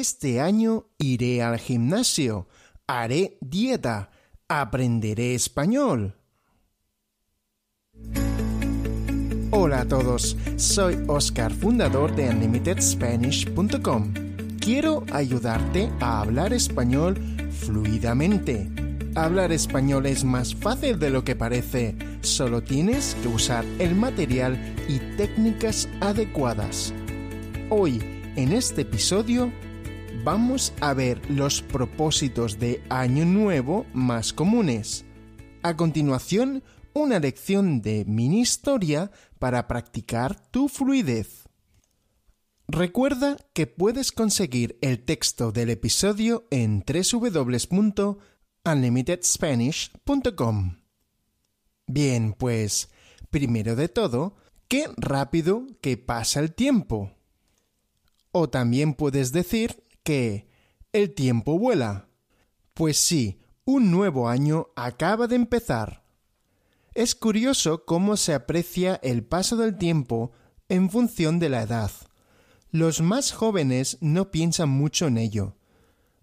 Este año iré al gimnasio, haré dieta, aprenderé español. Hola a todos, soy Oscar, fundador de UnlimitedSpanish.com. Quiero ayudarte a hablar español fluidamente. Hablar español es más fácil de lo que parece, solo tienes que usar el material y técnicas adecuadas. Hoy, en este episodio, vamos a ver los propósitos de Año Nuevo más comunes. A continuación, una lección de mini historia para practicar tu fluidez. Recuerda que puedes conseguir el texto del episodio en www.unlimitedspanish.com. Bien, pues, primero de todo, qué rápido que pasa el tiempo. O también puedes decir el tiempo vuela. Pues sí, un nuevo año acaba de empezar. Es curioso cómo se aprecia el paso del tiempo en función de la edad. Los más jóvenes no piensan mucho en ello.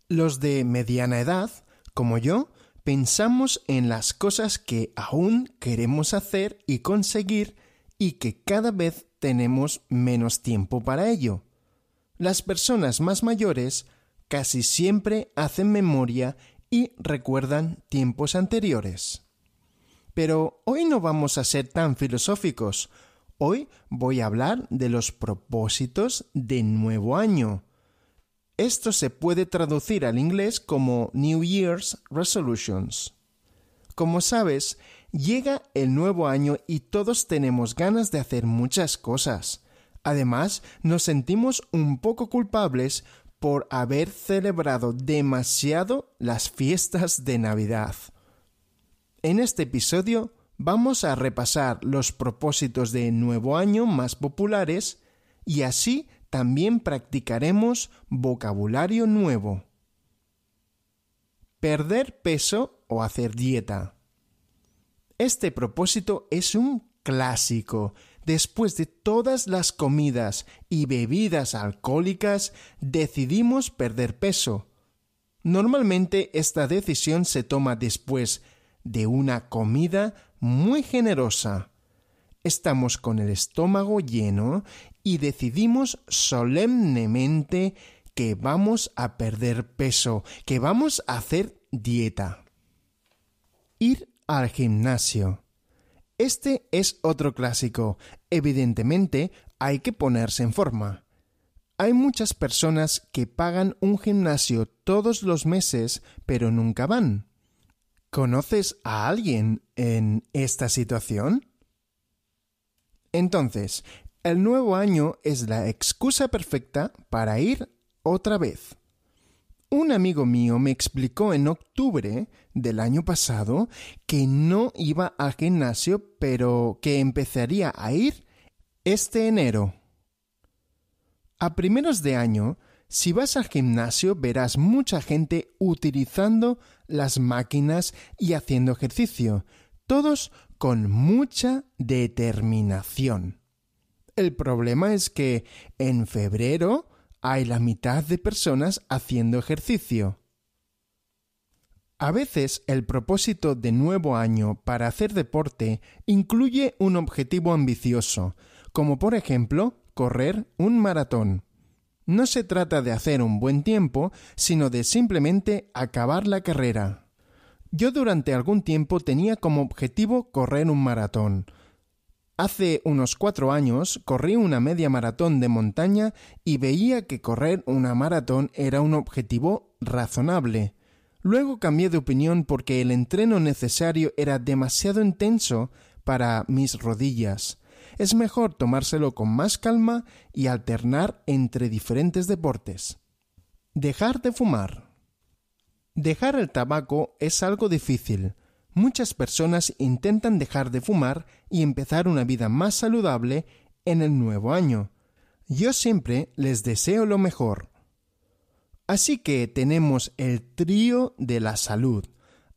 Los de mediana edad, como yo, pensamos en las cosas que aún queremos hacer y conseguir y que cada vez tenemos menos tiempo para ello. Las personas más mayores casi siempre hacen memoria y recuerdan tiempos anteriores. Pero hoy no vamos a ser tan filosóficos. Hoy voy a hablar de los propósitos de nuevo año. Esto se puede traducir al inglés como New Year's Resolutions. Como sabes, llega el nuevo año y todos tenemos ganas de hacer muchas cosas. Además, nos sentimos un poco culpables por haber celebrado demasiado las fiestas de Navidad. En este episodio vamos a repasar los propósitos de Nuevo Año más populares y así también practicaremos vocabulario nuevo. Perder peso o hacer dieta. Este propósito es un clásico después de todas las comidas y bebidas alcohólicas, decidimos perder peso. Normalmente esta decisión se toma después de una comida muy generosa. Estamos con el estómago lleno y decidimos solemnemente que vamos a perder peso, que vamos a hacer dieta. Ir al gimnasio. Este es otro clásico. Evidentemente, hay que ponerse en forma. Hay muchas personas que pagan un gimnasio todos los meses, pero nunca van. ¿Conoces a alguien en esta situación? Entonces, el nuevo año es la excusa perfecta para ir otra vez. Un amigo mío me explicó en octubre del año pasado que no iba al gimnasio, pero que empezaría a ir este enero. A primeros de año, si vas al gimnasio verás mucha gente utilizando las máquinas y haciendo ejercicio, todos con mucha determinación. El problema es que en febrero hay la mitad de personas haciendo ejercicio. A veces el propósito de nuevo año para hacer deporte incluye un objetivo ambicioso, como por ejemplo correr un maratón. No se trata de hacer un buen tiempo, sino de simplemente acabar la carrera. Yo durante algún tiempo tenía como objetivo correr un maratón, Hace unos cuatro años corrí una media maratón de montaña y veía que correr una maratón era un objetivo razonable. Luego cambié de opinión porque el entreno necesario era demasiado intenso para mis rodillas. Es mejor tomárselo con más calma y alternar entre diferentes deportes. Dejar de fumar. Dejar el tabaco es algo difícil muchas personas intentan dejar de fumar y empezar una vida más saludable en el nuevo año. Yo siempre les deseo lo mejor. Así que tenemos el trío de la salud,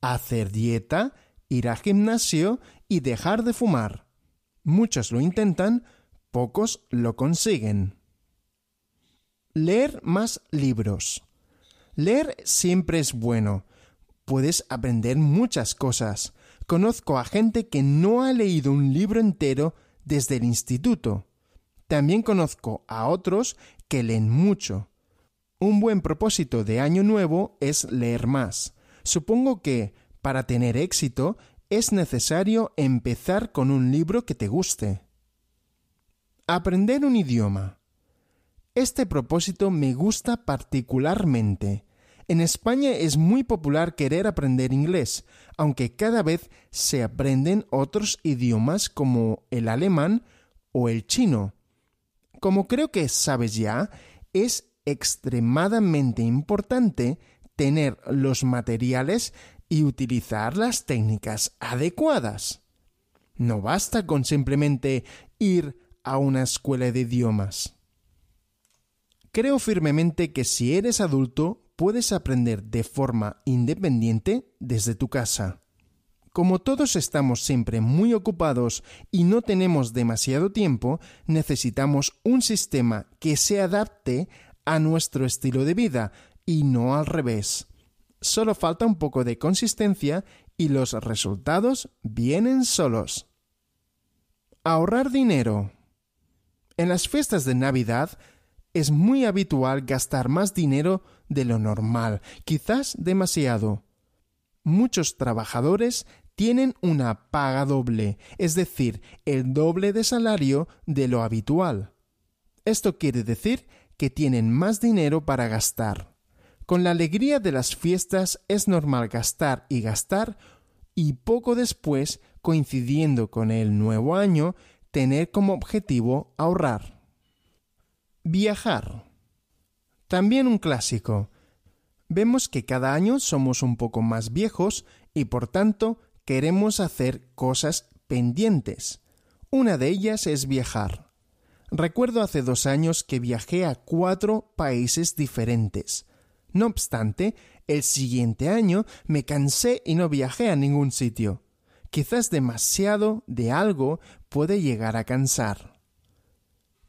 hacer dieta, ir a gimnasio y dejar de fumar. Muchos lo intentan, pocos lo consiguen. Leer más libros. Leer siempre es bueno, puedes aprender muchas cosas. Conozco a gente que no ha leído un libro entero desde el instituto. También conozco a otros que leen mucho. Un buen propósito de año nuevo es leer más. Supongo que, para tener éxito, es necesario empezar con un libro que te guste. Aprender un idioma. Este propósito me gusta particularmente. En España es muy popular querer aprender inglés, aunque cada vez se aprenden otros idiomas como el alemán o el chino. Como creo que sabes ya, es extremadamente importante tener los materiales y utilizar las técnicas adecuadas. No basta con simplemente ir a una escuela de idiomas. Creo firmemente que si eres adulto, puedes aprender de forma independiente desde tu casa. Como todos estamos siempre muy ocupados y no tenemos demasiado tiempo, necesitamos un sistema que se adapte a nuestro estilo de vida y no al revés. Solo falta un poco de consistencia y los resultados vienen solos. Ahorrar dinero. En las fiestas de Navidad es muy habitual gastar más dinero de lo normal, quizás demasiado. Muchos trabajadores tienen una paga doble, es decir, el doble de salario de lo habitual. Esto quiere decir que tienen más dinero para gastar. Con la alegría de las fiestas es normal gastar y gastar y poco después, coincidiendo con el nuevo año, tener como objetivo ahorrar. Viajar. También un clásico. Vemos que cada año somos un poco más viejos y por tanto queremos hacer cosas pendientes. Una de ellas es viajar. Recuerdo hace dos años que viajé a cuatro países diferentes. No obstante, el siguiente año me cansé y no viajé a ningún sitio. Quizás demasiado de algo puede llegar a cansar.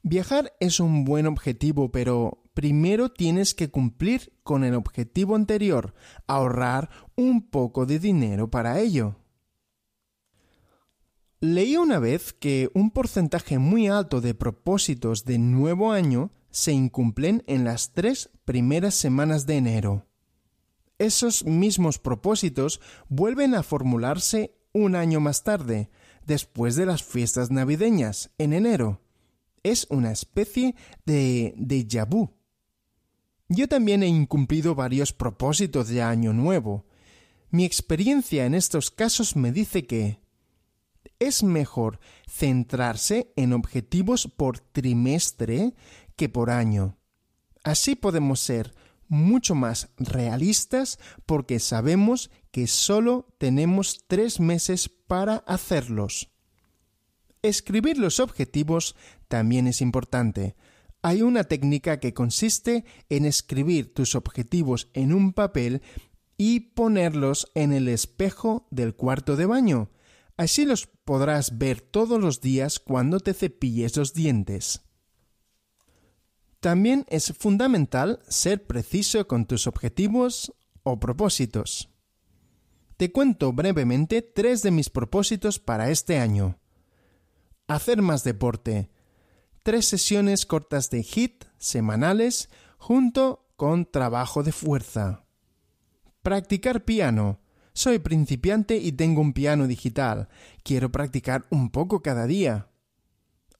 Viajar es un buen objetivo, pero primero tienes que cumplir con el objetivo anterior, ahorrar un poco de dinero para ello. Leí una vez que un porcentaje muy alto de propósitos de nuevo año se incumplen en las tres primeras semanas de enero. Esos mismos propósitos vuelven a formularse un año más tarde, después de las fiestas navideñas, en enero. Es una especie de déjà vu. Yo también he incumplido varios propósitos de Año Nuevo. Mi experiencia en estos casos me dice que es mejor centrarse en objetivos por trimestre que por año. Así podemos ser mucho más realistas porque sabemos que solo tenemos tres meses para hacerlos. Escribir los objetivos también es importante. Hay una técnica que consiste en escribir tus objetivos en un papel y ponerlos en el espejo del cuarto de baño. Así los podrás ver todos los días cuando te cepilles los dientes. También es fundamental ser preciso con tus objetivos o propósitos. Te cuento brevemente tres de mis propósitos para este año hacer más deporte. Tres sesiones cortas de HIT semanales junto con trabajo de fuerza. Practicar piano. Soy principiante y tengo un piano digital. Quiero practicar un poco cada día.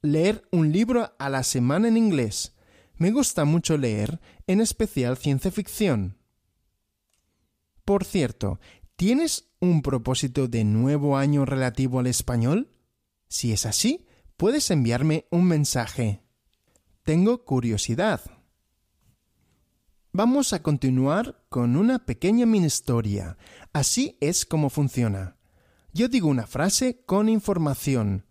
Leer un libro a la semana en inglés. Me gusta mucho leer, en especial ciencia ficción. Por cierto, ¿tienes un propósito de nuevo año relativo al español? Si es así, puedes enviarme un mensaje. Tengo curiosidad. Vamos a continuar con una pequeña mini historia. Así es como funciona. Yo digo una frase con información.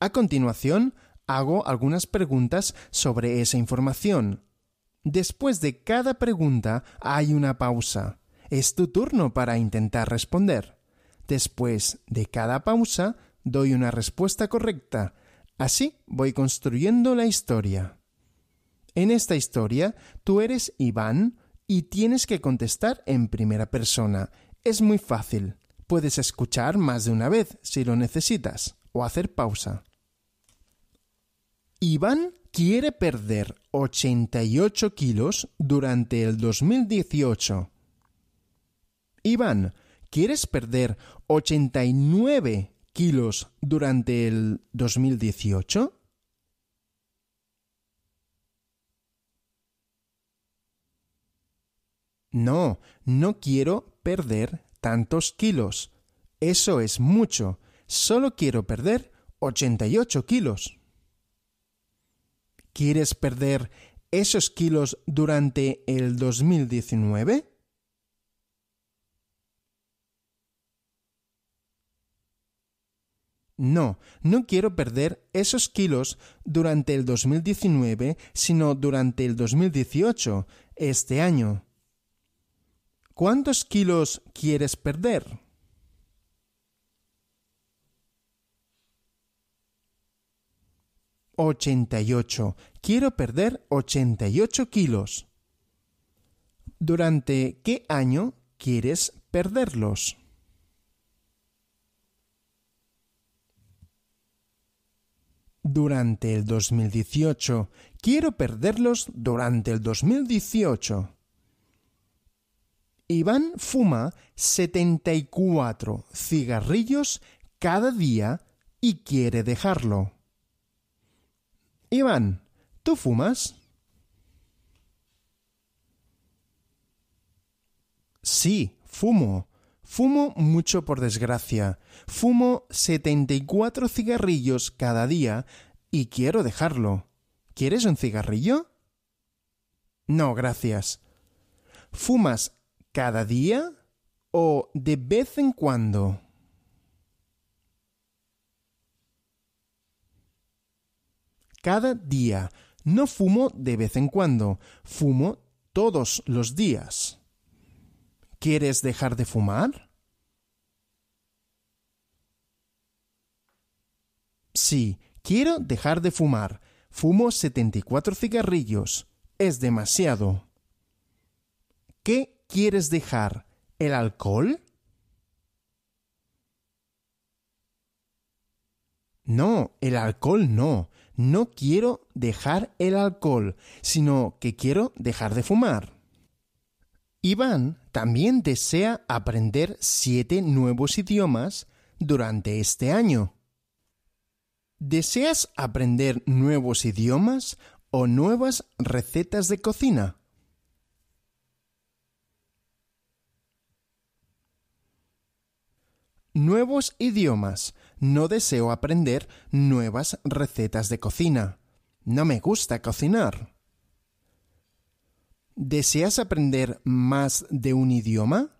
A continuación, hago algunas preguntas sobre esa información. Después de cada pregunta hay una pausa. Es tu turno para intentar responder. Después de cada pausa doy una respuesta correcta. Así voy construyendo la historia. En esta historia, tú eres Iván y tienes que contestar en primera persona. Es muy fácil. Puedes escuchar más de una vez si lo necesitas o hacer pausa. Iván quiere perder 88 kilos durante el 2018. Iván, ¿quieres perder 89 kilos durante el 2018? No, no quiero perder tantos kilos. Eso es mucho. Solo quiero perder 88 kilos. ¿Quieres perder esos kilos durante el 2019? No, no quiero perder esos kilos durante el 2019, sino durante el 2018, este año. ¿Cuántos kilos quieres perder? «88. Quiero perder 88 kilos. ¿Durante qué año quieres perderlos? durante el 2018. Quiero perderlos durante el 2018. Iván fuma 74 cigarrillos cada día y quiere dejarlo. Iván, ¿tú fumas? Sí, fumo Fumo mucho por desgracia. Fumo 74 cigarrillos cada día y quiero dejarlo. ¿Quieres un cigarrillo? No, gracias. ¿Fumas cada día o de vez en cuando? Cada día. No fumo de vez en cuando, fumo todos los días. ¿Quieres dejar de fumar? Sí, quiero dejar de fumar. Fumo 74 cigarrillos. Es demasiado. ¿Qué quieres dejar? ¿El alcohol? No, el alcohol no. No quiero dejar el alcohol, sino que quiero dejar de fumar. Iván también desea aprender siete nuevos idiomas durante este año. ¿Deseas aprender nuevos idiomas o nuevas recetas de cocina? Nuevos idiomas. No deseo aprender nuevas recetas de cocina. No me gusta cocinar. ¿Deseas aprender más de un idioma?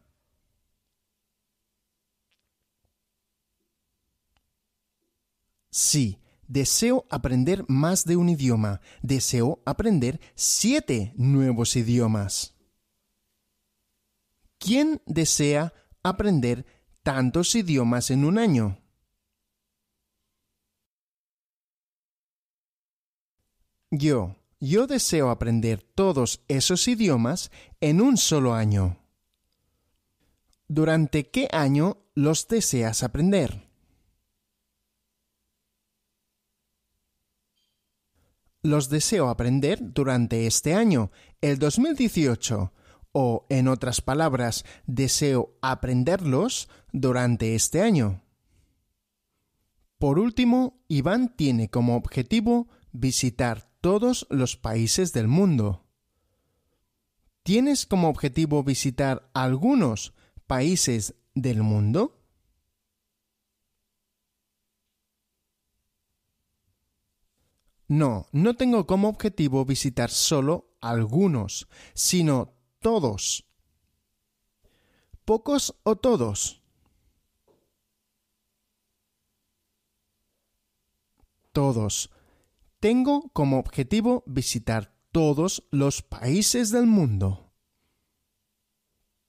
Sí, deseo aprender más de un idioma. Deseo aprender siete nuevos idiomas. ¿Quién desea aprender tantos idiomas en un año? Yo. Yo deseo aprender todos esos idiomas en un solo año. ¿Durante qué año los deseas aprender? Los deseo aprender durante este año, el 2018, o en otras palabras, deseo aprenderlos durante este año. Por último, Iván tiene como objetivo visitar todos los países del mundo. ¿Tienes como objetivo visitar algunos países del mundo? No, no tengo como objetivo visitar solo algunos, sino todos. ¿Pocos o todos? Todos tengo como objetivo visitar todos los países del mundo.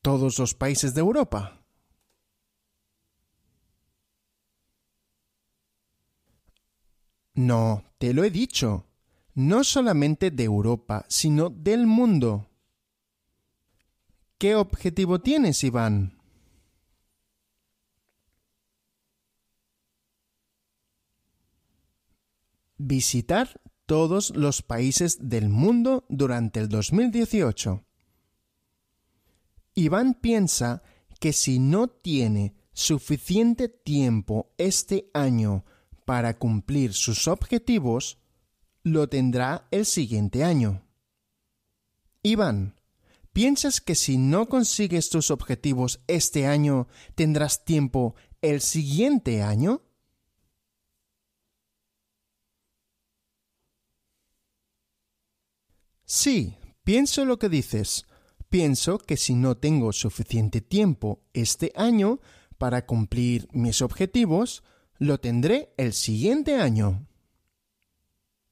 Todos los países de Europa. No, te lo he dicho. No solamente de Europa, sino del mundo. ¿Qué objetivo tienes, Iván? visitar todos los países del mundo durante el 2018. Iván piensa que si no tiene suficiente tiempo este año para cumplir sus objetivos, lo tendrá el siguiente año. Iván, ¿piensas que si no consigues tus objetivos este año, tendrás tiempo el siguiente año? Sí, pienso lo que dices. Pienso que si no tengo suficiente tiempo este año para cumplir mis objetivos, lo tendré el siguiente año.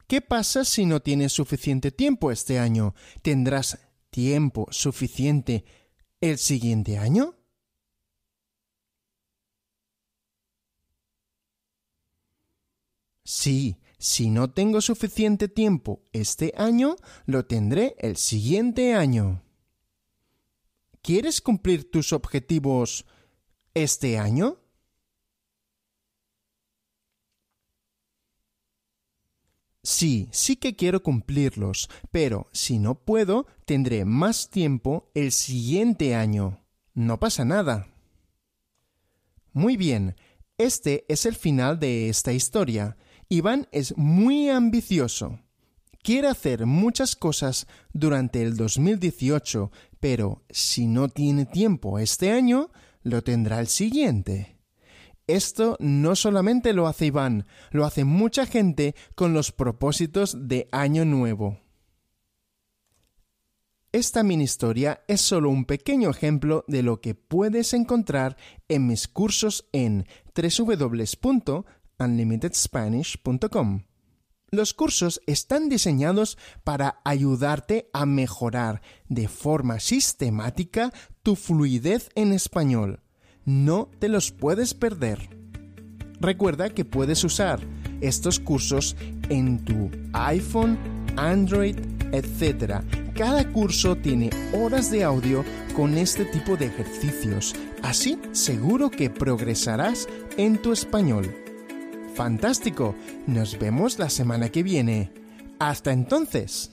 ¿Qué pasa si no tienes suficiente tiempo este año? ¿Tendrás tiempo suficiente el siguiente año? Sí, si no tengo suficiente tiempo este año, lo tendré el siguiente año. ¿Quieres cumplir tus objetivos este año? Sí, sí que quiero cumplirlos, pero si no puedo, tendré más tiempo el siguiente año. No pasa nada. Muy bien, este es el final de esta historia. Iván es muy ambicioso. Quiere hacer muchas cosas durante el 2018, pero si no tiene tiempo este año, lo tendrá el siguiente. Esto no solamente lo hace Iván, lo hace mucha gente con los propósitos de Año Nuevo. Esta mini historia es solo un pequeño ejemplo de lo que puedes encontrar en mis cursos en unlimitedspanish.com. Los cursos están diseñados para ayudarte a mejorar de forma sistemática tu fluidez en español. No te los puedes perder. Recuerda que puedes usar estos cursos en tu iPhone, Android, etc. Cada curso tiene horas de audio con este tipo de ejercicios. Así seguro que progresarás en tu español fantástico. Nos vemos la semana que viene. Hasta entonces.